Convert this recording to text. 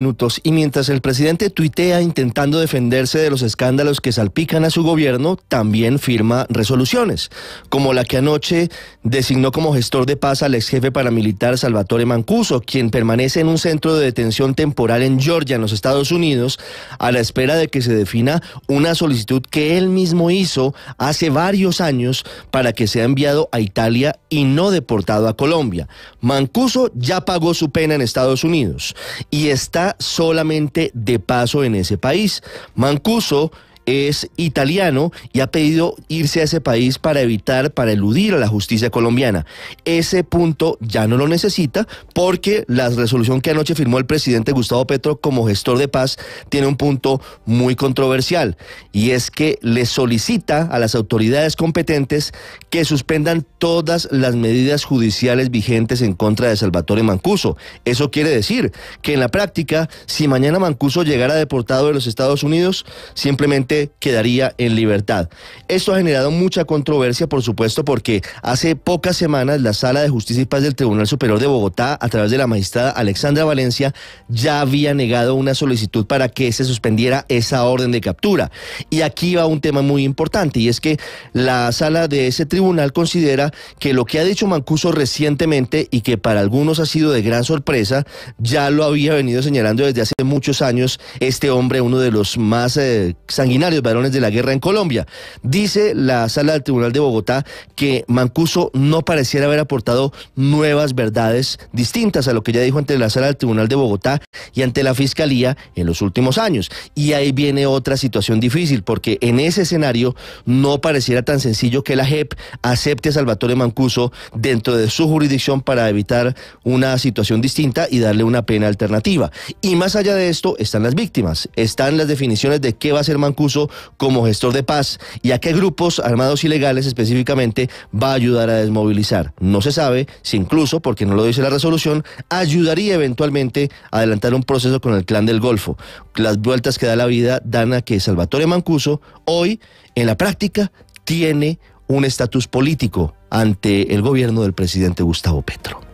minutos y mientras el presidente tuitea intentando defenderse de los escándalos que salpican a su gobierno, también firma resoluciones, como la que anoche designó como gestor de paz al ex jefe paramilitar Salvatore Mancuso, quien permanece en un centro de detención temporal en Georgia, en los Estados Unidos, a la espera de que se defina una solicitud que él mismo hizo hace varios años para que sea enviado a Italia y no deportado a Colombia. Mancuso ya pagó su pena en Estados Unidos y está solamente de paso en ese país. Mancuso es italiano y ha pedido irse a ese país para evitar, para eludir a la justicia colombiana. Ese punto ya no lo necesita porque la resolución que anoche firmó el presidente Gustavo Petro como gestor de paz tiene un punto muy controversial y es que le solicita a las autoridades competentes que suspendan todas las medidas judiciales vigentes en contra de Salvatore Mancuso. Eso quiere decir que en la práctica, si mañana Mancuso llegara deportado de los Estados Unidos, simplemente quedaría en libertad. Esto ha generado mucha controversia, por supuesto, porque hace pocas semanas la Sala de Justicia y Paz del Tribunal Superior de Bogotá, a través de la magistrada Alexandra Valencia, ya había negado una solicitud para que se suspendiera esa orden de captura. Y aquí va un tema muy importante, y es que la sala de ese tribunal considera que lo que ha dicho Mancuso recientemente y que para algunos ha sido de gran sorpresa, ya lo había venido señalando desde hace muchos años este hombre, uno de los más eh, sanguinarios varones de la guerra en Colombia. Dice la sala del Tribunal de Bogotá que Mancuso no pareciera haber aportado nuevas verdades distintas a lo que ya dijo ante la sala del Tribunal de Bogotá y ante la Fiscalía en los últimos años. Y ahí viene otra situación difícil, porque en ese escenario no pareciera tan sencillo que la JEP acepte a Salvatore Mancuso dentro de su jurisdicción para evitar una situación distinta y darle una pena alternativa. Y más allá de esto están las víctimas, están las definiciones de qué va a ser Mancuso como gestor de paz y a qué grupos armados ilegales específicamente va a ayudar a desmovilizar. No se sabe si incluso, porque no lo dice la resolución, ayudaría eventualmente a adelantar un proceso con el clan del Golfo. Las vueltas que da la vida dan a que Salvatore Mancuso hoy, en la práctica, tiene un estatus político ante el gobierno del presidente Gustavo Petro.